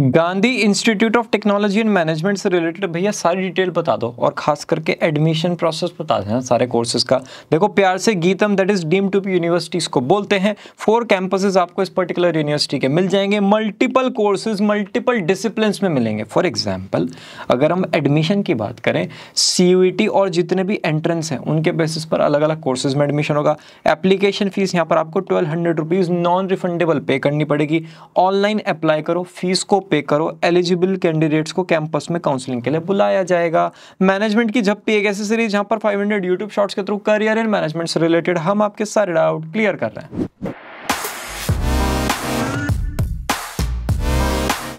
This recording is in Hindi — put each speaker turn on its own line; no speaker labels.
Gandhi institute of technology and management से रिलेटेड भैया सारी डिटेल बता दो और खास करके एडमिशन प्रोसेस बता देना सारे कोर्सेज का देखो प्यार से GITAM that is deem to be universities को बोलते हैं फोर कैंपसेज आपको इस पर्टिकुलर यूनिवर्सिटी के मिल जाएंगे मल्टीपल कोर्सेज मल्टीपल डिसिप्लिन में मिलेंगे फॉर एग्जाम्पल अगर हम एडमिशन की बात करें सी e और जितने भी एंट्रेंस हैं उनके बेसिस पर अलग अलग कोर्सेज में एडमिशन होगा एप्लीकेशन फीस यहाँ पर आपको twelve hundred rupees non refundable pay करनी पड़ेगी ऑनलाइन अप्लाई करो फीस को पे करो एलिजिबल कैंडिडेट्स को कैंपस में काउंसलिंग के लिए बुलाया जाएगा मैनेजमेंट की जब पे एक ऐसी सीरीज जहाँ पर 500 यूट्यूब शॉर्ट्स के थ्रू करियर एंड मैनेजमेंट से रिलेटेड हम आपके सारे डाउट क्लियर कर रहे हैं